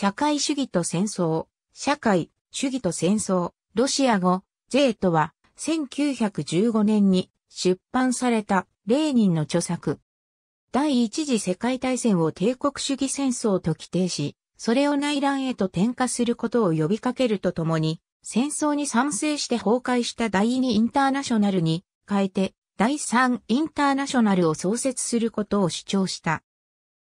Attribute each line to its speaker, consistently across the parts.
Speaker 1: 社会主義と戦争、社会主義と戦争、ロシア語、ゼートは、1915年に出版されたレーニンの著作。第一次世界大戦を帝国主義戦争と規定し、それを内乱へと転化することを呼びかけるとともに、戦争に賛成して崩壊した第二インターナショナルに変えて、第三インターナショナルを創設することを主張した。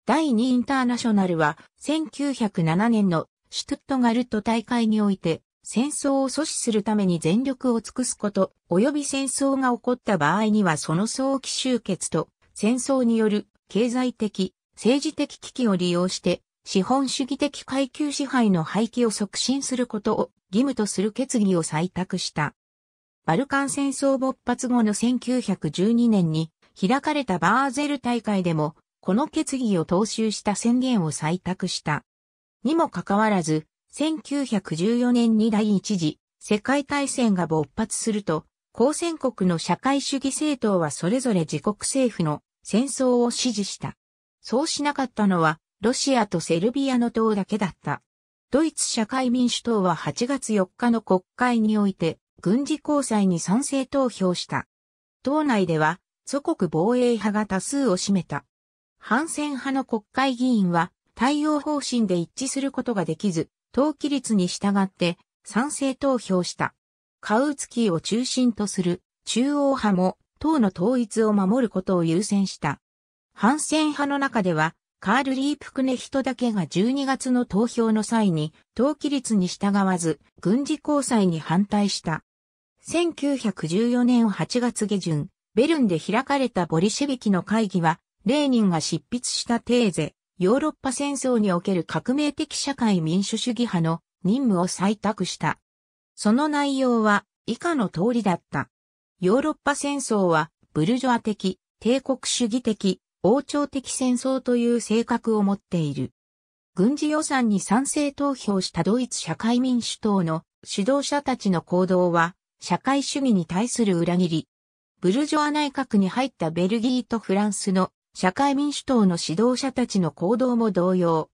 Speaker 1: 第2インターナショナルは1907年のシュトゥットガルト大会において戦争を阻止するために全力を尽くすこと、及び戦争が起こった場合にはその早期終結と戦争による経済的、政治的危機を利用して資本主義的階級支配の廃棄を促進することを義務とする決議を採択した。バルカン戦争勃発後の1912年に開かれたバーゼル大会でもこの決議を踏襲した宣言を採択した。にもかかわらず、1914年に第一次世界大戦が勃発すると、公戦国の社会主義政党はそれぞれ自国政府の戦争を支持した。そうしなかったのは、ロシアとセルビアの党だけだった。ドイツ社会民主党は8月4日の国会において、軍事交際に賛成投票した。党内では、祖国防衛派が多数を占めた。反戦派の国会議員は対応方針で一致することができず、投機率に従って賛成投票した。カウツキーを中心とする中央派も党の統一を守ることを優先した。反戦派の中では、カール・リープクネヒトだけが12月の投票の際に、投機率に従わず、軍事交際に反対した。1914年8月下旬、ベルンで開かれたボリシェビキの会議は、レーニンが執筆したテーゼ、ヨーロッパ戦争における革命的社会民主主義派の任務を採択した。その内容は以下の通りだった。ヨーロッパ戦争はブルジョア的、帝国主義的、王朝的戦争という性格を持っている。軍事予算に賛成投票したドイツ社会民主党の指導者たちの行動は社会主義に対する裏切り。ブルジョア内閣に入ったベルギーとフランスの社会民主党の指導者たちの行動も同様。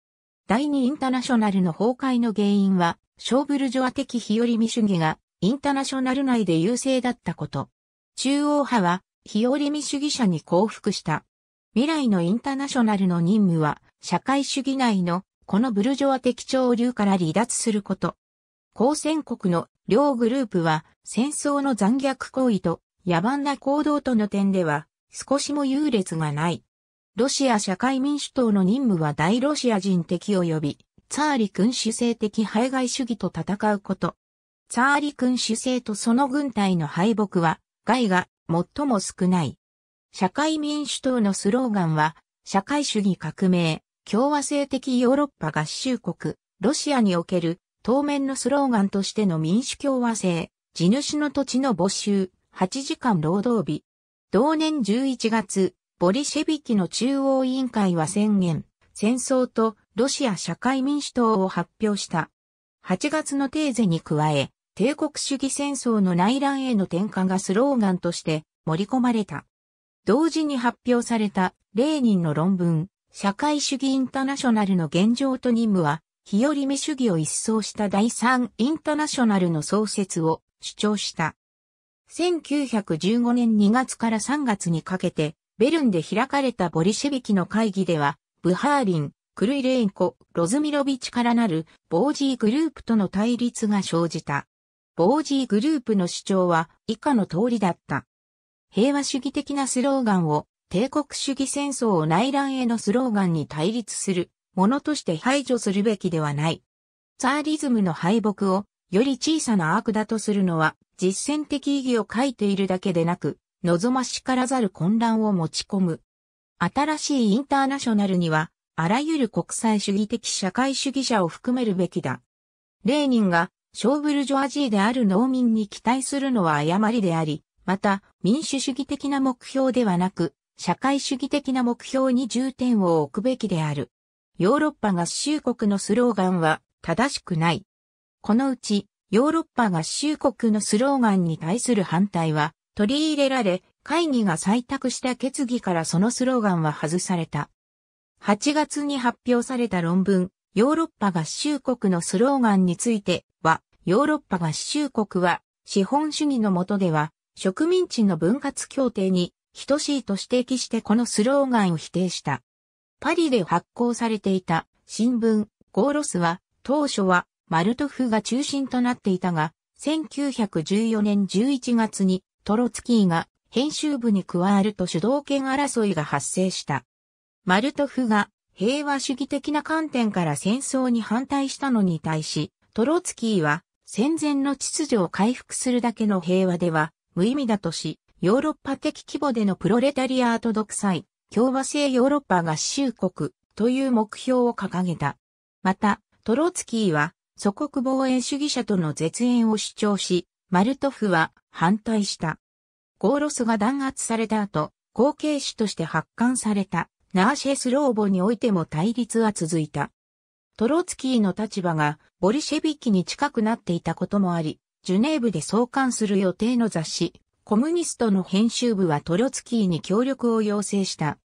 Speaker 1: 第二インターナショナルの崩壊の原因は、小ブルジョア的日和見主義が、インターナショナル内で優勢だったこと。中央派は、日和見主義者に降伏した。未来のインターナショナルの任務は、社会主義内の、このブルジョア的潮流から離脱すること。交戦国の両グループは、戦争の残虐行為と、野蛮な行動との点では、少しも優劣がない。ロシア社会民主党の任務は大ロシア人敵及び、ツァーリ君主制的排外主義と戦うこと。ツァーリ君主制とその軍隊の敗北は、害が最も少ない。社会民主党のスローガンは、社会主義革命、共和制的ヨーロッパ合衆国、ロシアにおける当面のスローガンとしての民主共和制、地主の土地の募集、8時間労働日。同年11月、ボリシェビキの中央委員会は宣言、戦争とロシア社会民主党を発表した。8月のテーゼに加え、帝国主義戦争の内乱への転換がスローガンとして盛り込まれた。同時に発表されたレーニンの論文、社会主義インターナショナルの現状と任務は、日和目主義を一掃した第3インターナショナルの創設を主張した。1915年2月から3月にかけて、ベルンで開かれたボリシェビキの会議では、ブハーリン、クルイレーンコ、ロズミロビチからなる、ボージーグループとの対立が生じた。ボージーグループの主張は以下の通りだった。平和主義的なスローガンを帝国主義戦争を内乱へのスローガンに対立するものとして排除するべきではない。ツァーリズムの敗北をより小さな悪だとするのは実践的意義を書いているだけでなく、望ましからざる混乱を持ち込む。新しいインターナショナルには、あらゆる国際主義的社会主義者を含めるべきだ。レーニンが、ショーブルジョアジーである農民に期待するのは誤りであり、また、民主主義的な目標ではなく、社会主義的な目標に重点を置くべきである。ヨーロッパ合衆国のスローガンは正しくない。このうち、ヨーロッパ合衆国のスローガンに対する反対は、取り入れられ、会議が採択した決議からそのスローガンは外された。8月に発表された論文、ヨーロッパ合衆国のスローガンについては、ヨーロッパ合衆国は、資本主義の下では、植民地の分割協定に等しいと指摘してこのスローガンを否定した。パリで発行されていた新聞、ゴーロスは、当初はマルトフが中心となっていたが、1914年11月にトロツキーが編集部に加わると主導権争いが発生した。マルトフが平和主義的な観点から戦争に反対したのに対し、トロツキーは戦前の秩序を回復するだけの平和では無意味だとし、ヨーロッパ的規模でのプロレタリアート独裁、共和制ヨーロッパ合衆国という目標を掲げた。また、トロツキーは祖国防衛主義者との絶縁を主張し、マルトフは反対した。ゴーロスが弾圧された後、後継手として発刊されたナーシェスローボにおいても対立は続いた。トロツキーの立場がボリシェビキに近くなっていたこともあり、ジュネーブで創刊する予定の雑誌、コムニストの編集部はトロツキーに協力を要請した。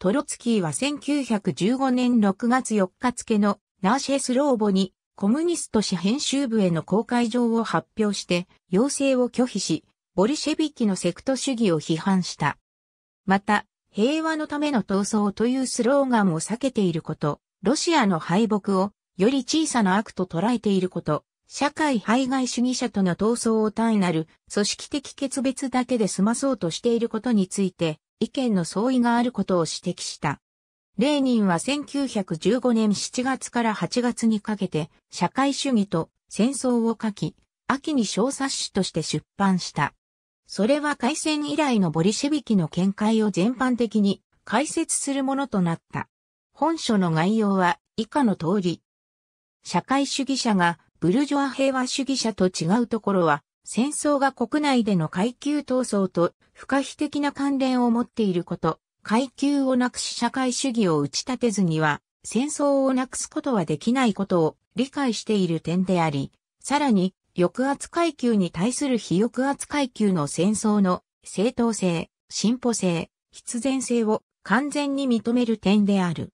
Speaker 1: トロツキーは1915年6月4日付のナーシェスローボにコムニスト紙編集部への公開状を発表して、要請を拒否し、ボリシェビキのセクト主義を批判した。また、平和のための闘争というスローガンを避けていること、ロシアの敗北をより小さな悪と捉えていること、社会排外主義者との闘争を単なる組織的決別だけで済まそうとしていることについて意見の相違があることを指摘した。レーニンは1915年7月から8月にかけて、社会主義と戦争を書き、秋に小冊子として出版した。それは開戦以来のボリシェビキの見解を全般的に解説するものとなった。本書の概要は以下の通り。社会主義者がブルジョア平和主義者と違うところは、戦争が国内での階級闘争と不可避的な関連を持っていること、階級をなくし社会主義を打ち立てずには、戦争をなくすことはできないことを理解している点であり、さらに、抑圧階級に対する非抑圧階級の戦争の正当性、進歩性、必然性を完全に認める点である。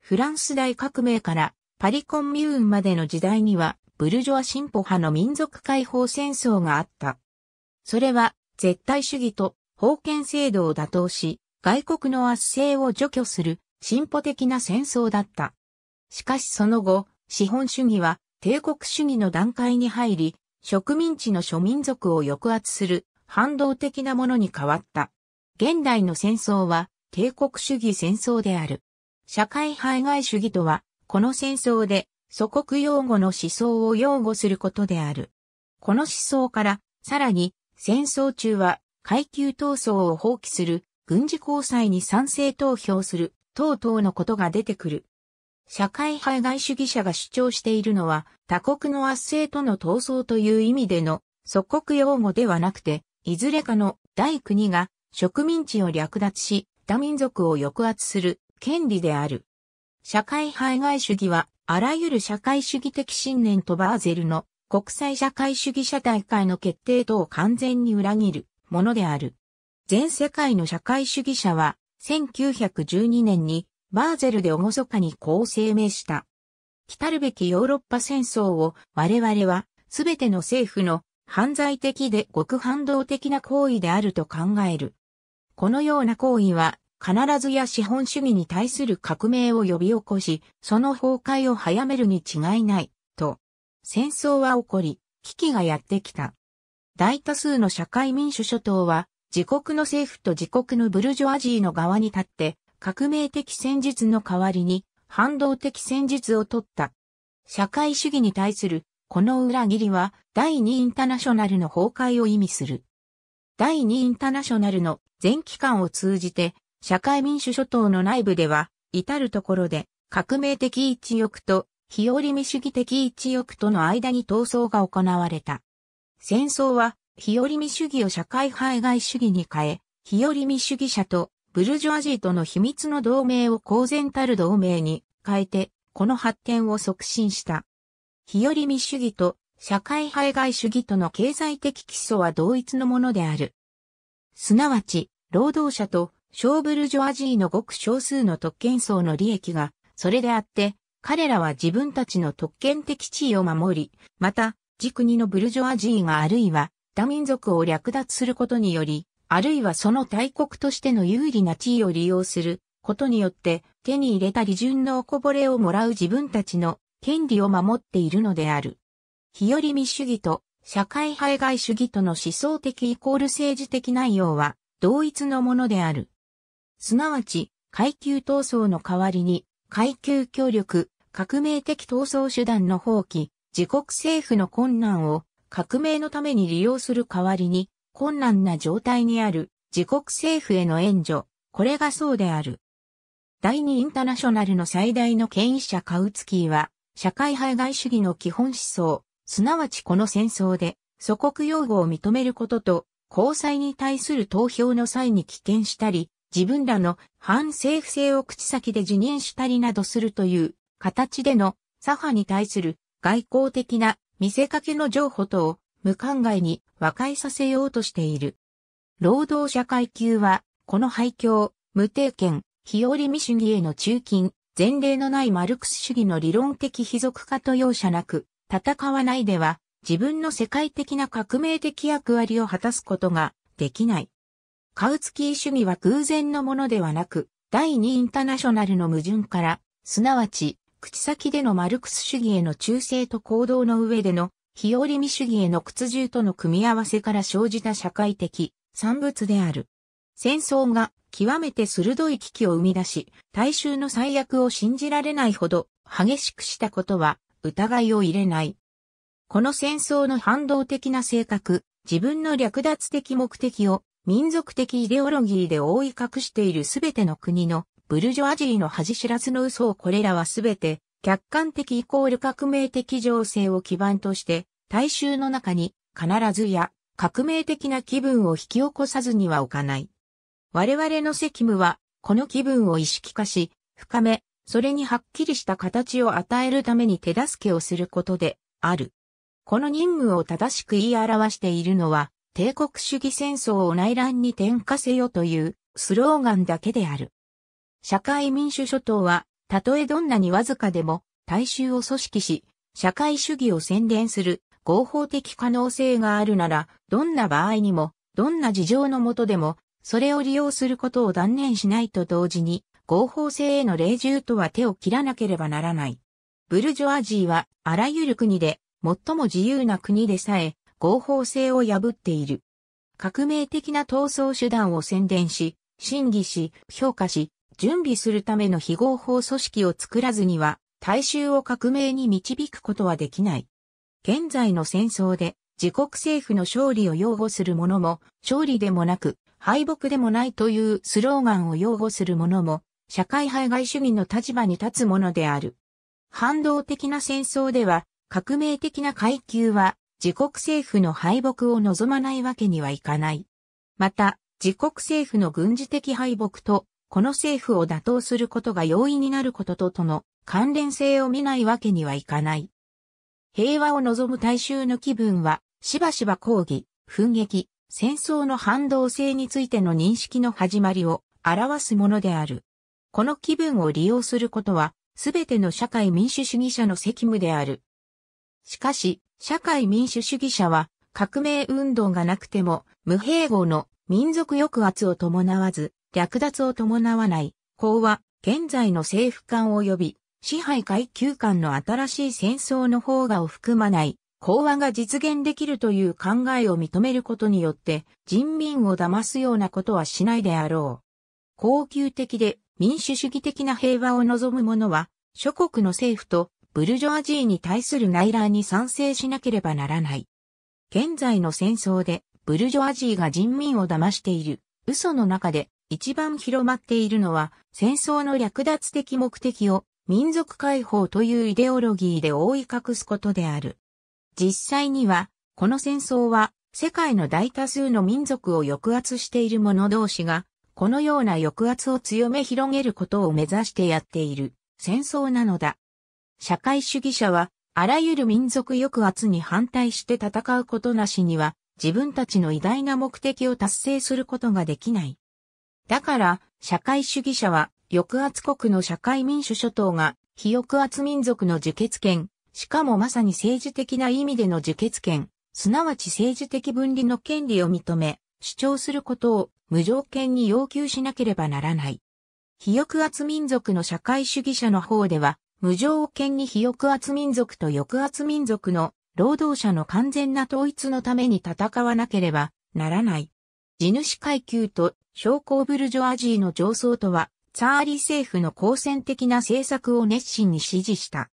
Speaker 1: フランス大革命からパリコンミューンまでの時代には、ブルジョア進歩派の民族解放戦争があった。それは、絶対主義と封建制度を打倒し、外国の圧政を除去する進歩的な戦争だった。しかしその後、資本主義は帝国主義の段階に入り、植民地の諸民族を抑圧する反動的なものに変わった。現代の戦争は帝国主義戦争である。社会排外主義とは、この戦争で祖国擁護の思想を擁護することである。この思想から、さらに戦争中は階級闘争を放棄する軍事交際に賛成投票する、等々のことが出てくる。社会派外主義者が主張しているのは、他国の圧政との闘争という意味での、祖国用語ではなくて、いずれかの大国が植民地を略奪し、他民族を抑圧する権利である。社会排外主義は、あらゆる社会主義的信念とバーゼルの国際社会主義者大会の決定等を完全に裏切るものである。全世界の社会主義者は、1912年にバーゼルで厳かにこう声明した。来るべきヨーロッパ戦争を我々は全ての政府の犯罪的で極反動的な行為であると考える。このような行為は必ずや資本主義に対する革命を呼び起こし、その崩壊を早めるに違いない、と。戦争は起こり、危機がやってきた。大多数の社会民主諸党は自国の政府と自国のブルジョアジーの側に立って、革命的戦術の代わりに、反動的戦術を取った。社会主義に対する、この裏切りは、第2インターナショナルの崩壊を意味する。第2インターナショナルの全期間を通じて、社会民主諸島の内部では、至るところで、革命的一翼と、日和美主義的一翼との間に闘争が行われた。戦争は、日和見主義を社会排外主義に変え、日和見主義者とブルジョアジーとの秘密の同盟を公然たる同盟に変えて、この発展を促進した。日和見主義と社会排外主義との経済的基礎は同一のものである。すなわち、労働者と小ブルジョアジーのごく少数の特権層の利益が、それであって、彼らは自分たちの特権的地位を守り、また、自国のブルジョアジーがあるいは他民族を略奪することにより、あるいはその大国としての有利な地位を利用することによって手に入れた利潤のおこぼれをもらう自分たちの権利を守っているのである。日和見主義と社会排外主義との思想的イコール政治的内容は同一のものである。すなわち、階級闘争の代わりに、階級協力、革命的闘争手段の放棄、自国政府の困難を革命のために利用する代わりに、困難な状態にある自国政府への援助、これがそうである。第二インターナショナルの最大の権威者カウツキーは、社会排外主義の基本思想、すなわちこの戦争で、祖国擁護を認めることと、交際に対する投票の際に棄権したり、自分らの反政府性を口先で辞任したりなどするという形での左派に対する外交的な見せかけの譲歩を無灌外に和解させようとしている。労働者階級は、この廃墟、無定権、日折見主義への中近、前例のないマルクス主義の理論的貴属化と容赦なく、戦わないでは、自分の世界的な革命的役割を果たすことができない。カウツキー主義は偶然のものではなく、第二インターナショナルの矛盾から、すなわち口先でのマルクス主義への忠誠と行動の上での、日和見主義への屈従との組み合わせから生じた社会的産物である。戦争が極めて鋭い危機を生み出し、大衆の最悪を信じられないほど激しくしたことは疑いを入れない。この戦争の反動的な性格、自分の略奪的目的を民族的イデオロギーで覆い隠している全ての国のブルジョアジーの恥知らずの嘘をこれらはすべて、客観的イコール革命的情勢を基盤として、大衆の中に必ずや革命的な気分を引き起こさずには置かない。我々の責務は、この気分を意識化し、深め、それにはっきりした形を与えるために手助けをすることである。この任務を正しく言い表しているのは、帝国主義戦争を内乱に転化せよというスローガンだけである。社会民主諸党は、たとえどんなにわずかでも、大衆を組織し、社会主義を宣伝する合法的可能性があるなら、どんな場合にも、どんな事情のもとでも、それを利用することを断念しないと同時に、合法性への霊従とは手を切らなければならない。ブルジョアジーは、あらゆる国で、最も自由な国でさえ、合法性を破っている。革命的な闘争手段を宣伝し、審議し、評価し、準備するための非合法組織を作らずには、大衆を革命に導くことはできない。現在の戦争で、自国政府の勝利を擁護する者も、勝利でもなく、敗北でもないというスローガンを擁護する者も、社会排外主義の立場に立つものである。反動的な戦争では、革命的な階級は、自国政府の敗北を望まないわけにはいかない。また、自国政府の軍事的敗北とこの政府を打倒することが容易になることととの関連性を見ないわけにはいかない。平和を望む大衆の気分は、しばしば抗議、奮撃、戦争の反動性についての認識の始まりを表すものである。この気分を利用することは、すべての社会民主主義者の責務である。しかし、社会民主主義者は、革命運動がなくても、無併合の民族抑圧を伴わず、略奪を伴わない法は現在の政府間及び支配階級間の新しい戦争の方がを含まない講和が実現できるという考えを認めることによって人民を騙すようなことはしないであろう。恒久的で民主主義的な平和を望む者は諸国の政府とブルジョアジーに対する内乱に賛成しなければならない。現在の戦争でブルジョアジーが人民を騙している嘘の中で一番広まっているのは、戦争の略奪的目的を民族解放というイデオロギーで覆い隠すことである。実際には、この戦争は世界の大多数の民族を抑圧している者同士が、このような抑圧を強め広げることを目指してやっている戦争なのだ。社会主義者は、あらゆる民族抑圧に反対して戦うことなしには、自分たちの偉大な目的を達成することができない。だから、社会主義者は、抑圧国の社会民主諸党が、非抑圧民族の受決権、しかもまさに政治的な意味での受決権、すなわち政治的分離の権利を認め、主張することを無条件に要求しなければならない。非抑圧民族の社会主義者の方では、無条件に非抑圧民族と抑圧民族の労働者の完全な統一のために戦わなければならない。地主階級と将校ブルジョアジーの上層とは、ツァーリ政府の好戦的な政策を熱心に支持した。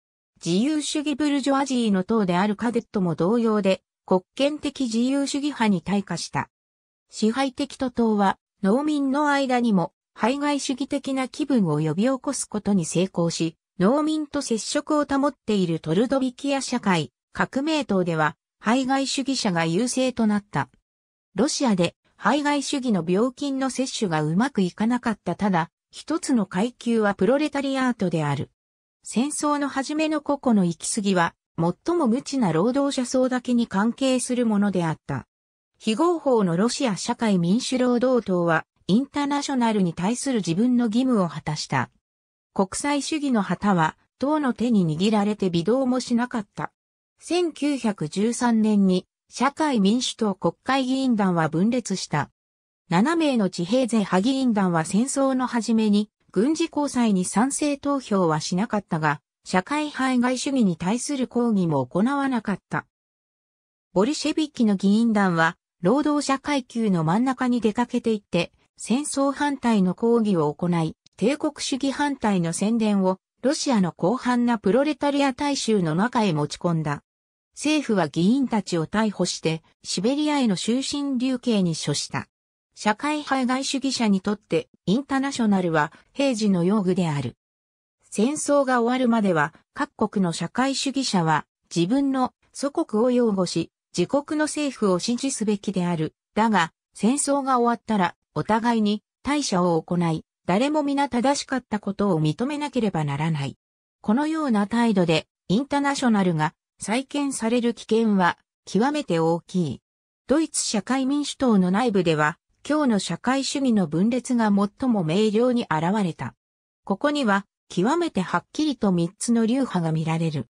Speaker 1: 自由主義ブルジョアジーの党であるカデットも同様で、国権的自由主義派に対化した。支配的と党は、農民の間にも、排外主義的な気分を呼び起こすことに成功し、農民と接触を保っているトルドビキア社会、革命党では、排外主義者が優勢となった。ロシアで排外主義の病菌の摂取がうまくいかなかったただ、一つの階級はプロレタリアートである。戦争の初めの個々の行き過ぎは、最も無知な労働者層だけに関係するものであった。非合法のロシア社会民主労働党は、インターナショナルに対する自分の義務を果たした。国際主義の旗は、党の手に握られて微動もしなかった。1913年に社会民主党国会議員団は分裂した。7名の地平税派議員団は戦争の初めに軍事交際に賛成投票はしなかったが、社会排外主義に対する抗議も行わなかった。ボリシェビッキの議員団は、労働者階級の真ん中に出かけていって、戦争反対の抗議を行い、帝国主義反対の宣伝を、ロシアの広範なプロレタリア大衆の中へ持ち込んだ。政府は議員たちを逮捕して、シベリアへの終身流刑に処した。社会排外主義者にとって、インターナショナルは平時の用具である。戦争が終わるまでは、各国の社会主義者は、自分の祖国を擁護し、自国の政府を支持すべきである。だが、戦争が終わったら、お互いに対社を行い、誰も皆正しかったことを認めなければならない。このような態度で、インターナショナルが再建される危険は極めて大きい。ドイツ社会民主党の内部では、今日の社会主義の分裂が最も明瞭に現れた。ここには、極めてはっきりと三つの流派が見られる。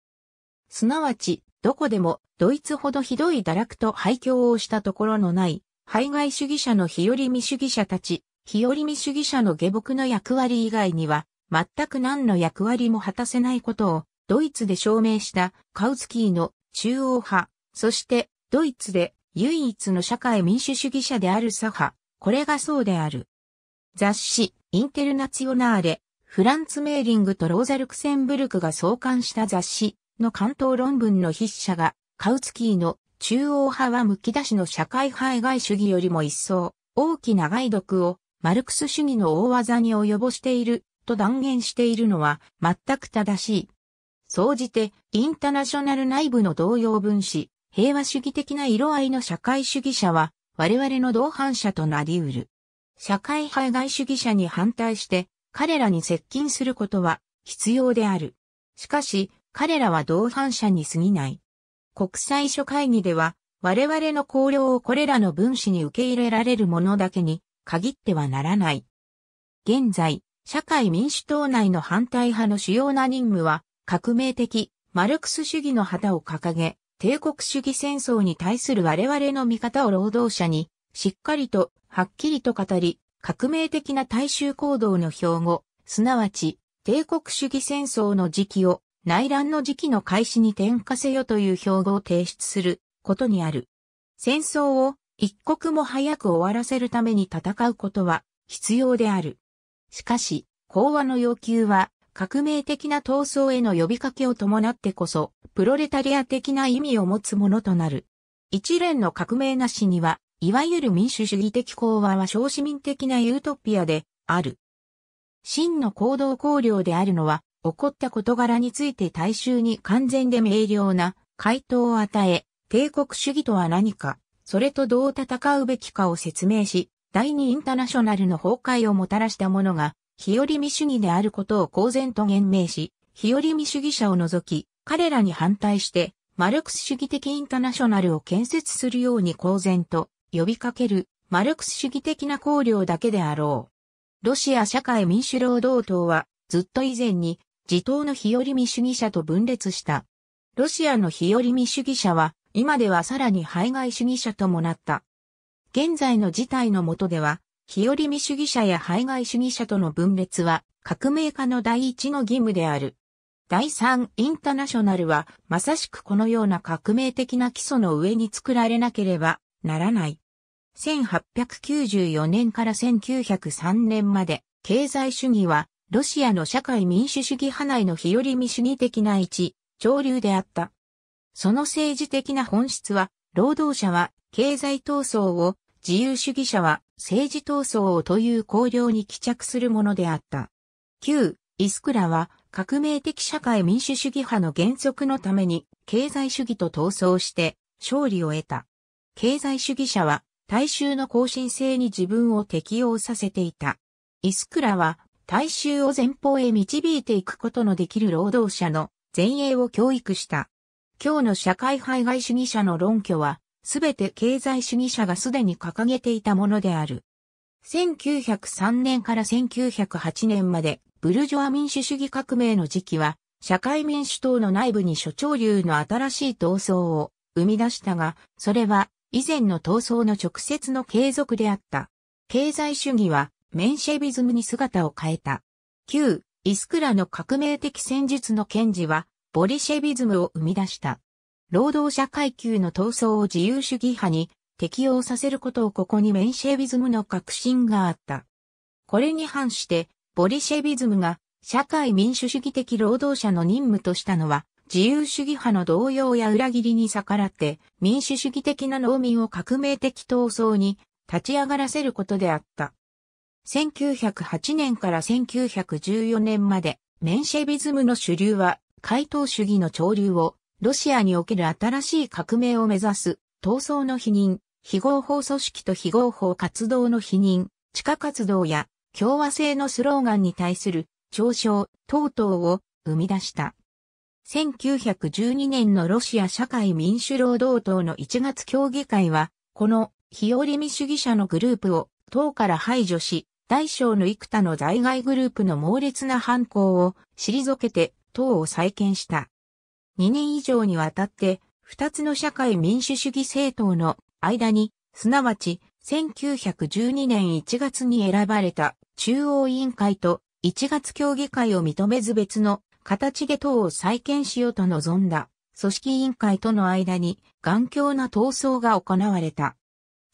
Speaker 1: すなわち、どこでもドイツほどひどい堕落と廃墟をしたところのない、排外主義者の日和見主義者たち、日和見主義者の下僕の役割以外には、全く何の役割も果たせないことをドイツで証明したカウツキーの中央派、そしてドイツで唯一の社会民主主義者である左派、これがそうである。雑誌、インテルナツオナーレ、フランツ・メーリングとローザ・ルクセンブルクが創刊した雑誌の関東論文の筆者が、カウツキーの中央派は剥き出しの社会派外外主義よりも一層、大きな害毒をマルクス主義の大技に及ぼしていると断言しているのは全く正しい。総じて、インターナショナル内部の同様分子、平和主義的な色合いの社会主義者は、我々の同伴者となり得る。社会派外主義者に反対して、彼らに接近することは必要である。しかし、彼らは同伴者に過ぎない。国際諸会議では、我々の考慮をこれらの分子に受け入れられるものだけに限ってはならない。現在、社会民主党内の反対派の主要な任務は、革命的、マルクス主義の旗を掲げ、帝国主義戦争に対する我々の見方を労働者に、しっかりと、はっきりと語り、革命的な大衆行動の標語、すなわち、帝国主義戦争の時期を、内乱の時期の開始に転化せよという標語を提出することにある。戦争を一刻も早く終わらせるために戦うことは必要である。しかし、講和の要求は革命的な闘争への呼びかけを伴ってこそ、プロレタリア的な意味を持つものとなる。一連の革命なしには、いわゆる民主主義的講話は小市民的なユートピアである。真の行動考慮であるのは、起こった事柄について大衆に完全で明瞭な回答を与え、帝国主義とは何か、それとどう戦うべきかを説明し、第二インターナショナルの崩壊をもたらしたものが、日和見主義であることを公然と言明し、日和見主義者を除き、彼らに反対して、マルクス主義的インターナショナルを建設するように公然と呼びかける、マルクス主義的な考慮だけであろう。ロシア社会民主労働党は、ずっと以前に、自党の日和見主義者と分裂した。ロシアの日和見主義者は、今ではさらに排外主義者ともなった。現在の事態のもとでは、日和見主義者や排外主義者との分裂は革命家の第一の義務である。第三インターナショナルはまさしくこのような革命的な基礎の上に作られなければならない。1894年から1903年まで経済主義はロシアの社会民主主義派内の日和見主義的な一潮流であった。その政治的な本質は労働者は経済闘争を自由主義者は政治闘争をという綱領に帰着するものであった。旧、イスクラは革命的社会民主主義派の原則のために経済主義と闘争して勝利を得た。経済主義者は大衆の更新性に自分を適応させていた。イスクラは大衆を前方へ導いていくことのできる労働者の前衛を教育した。今日の社会排外主義者の論拠はすべて経済主義者がすでに掲げていたものである。1903年から1908年まで、ブルジョア民主主義革命の時期は、社会民主党の内部に諸潮流の新しい闘争を生み出したが、それは以前の闘争の直接の継続であった。経済主義はメンシェビズムに姿を変えた。旧イスクラの革命的戦術の堅持はボリシェビズムを生み出した。労働者階級の闘争を自由主義派に適用させることをここにメンシェビズムの革新があった。これに反して、ボリシェビズムが社会民主主義的労働者の任務としたのは、自由主義派の動揺や裏切りに逆らって民主主義的な農民を革命的闘争に立ち上がらせることであった。1908年から1914年までメンシェビズムの主流は回答主義の潮流をロシアにおける新しい革命を目指す、闘争の否認、非合法組織と非合法活動の否認、地下活動や共和制のスローガンに対する嘲笑等々を生み出した。1912年のロシア社会民主労働党の1月協議会は、この日和見主義者のグループを党から排除し、大小の幾多の在外グループの猛烈な反抗を退けて党を再建した。2年以上にわたって、2つの社会民主主義政党の間に、すなわち、1912年1月に選ばれた中央委員会と1月協議会を認めず別の形で党を再建しようと望んだ組織委員会との間に頑強な闘争が行われた。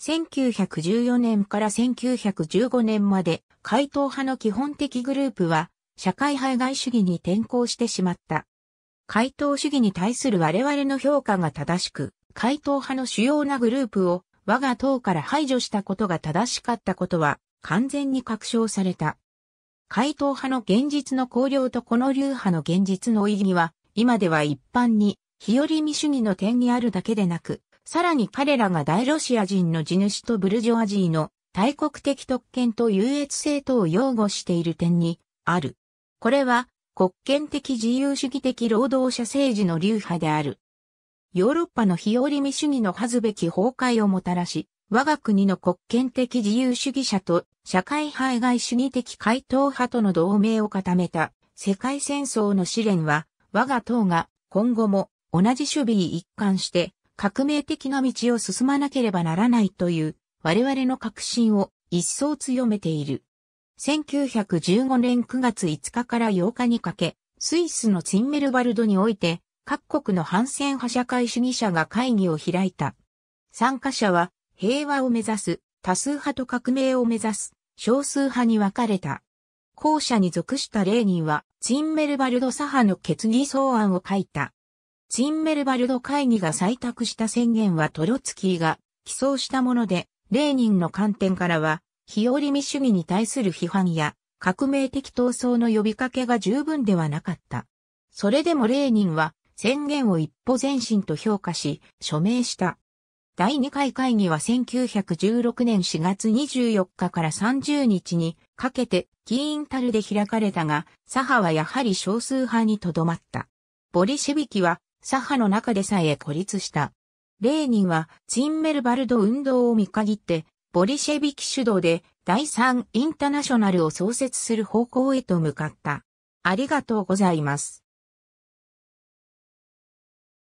Speaker 1: 1914年から1915年まで回答派の基本的グループは社会排外主義に転向してしまった。回答主義に対する我々の評価が正しく、回答派の主要なグループを我が党から排除したことが正しかったことは完全に確証された。回答派の現実の考慮とこの流派の現実の意義は、今では一般に日和見主義の点にあるだけでなく、さらに彼らが大ロシア人の地主とブルジョアジーの大国的特権と優越性等を擁護している点にある。これは国権的自由主義的労働者政治の流派である。ヨーロッパの日和見主義の恥ずべき崩壊をもたらし、我が国の国権的自由主義者と社会排外主義的回答派との同盟を固めた世界戦争の試練は、我が党が今後も同じ守備一貫して革命的な道を進まなければならないという我々の確信を一層強めている。1915年9月5日から8日にかけ、スイスのツィンメルバルドにおいて、各国の反戦派社会主義者が会議を開いた。参加者は、平和を目指す、多数派と革命を目指す、少数派に分かれた。後者に属したレーニンは、ツィンメルバルド左派の決議草案を書いた。ツィンメルバルド会議が採択した宣言はトロツキーが起草したもので、レーニンの観点からは、日和見主義に対する批判や革命的闘争の呼びかけが十分ではなかった。それでもレーニンは宣言を一歩前進と評価し、署名した。第2回会議は1916年4月24日から30日にかけてキーンタルで開かれたが、左派はやはり少数派にとどまった。ボリシェビキは左派の中でさえ孤立した。レーニンはツインメルバルド運動を見限ってボリシェビキ主導で第3インターナショナルを創設する方向へと向かった。ありがとうございます。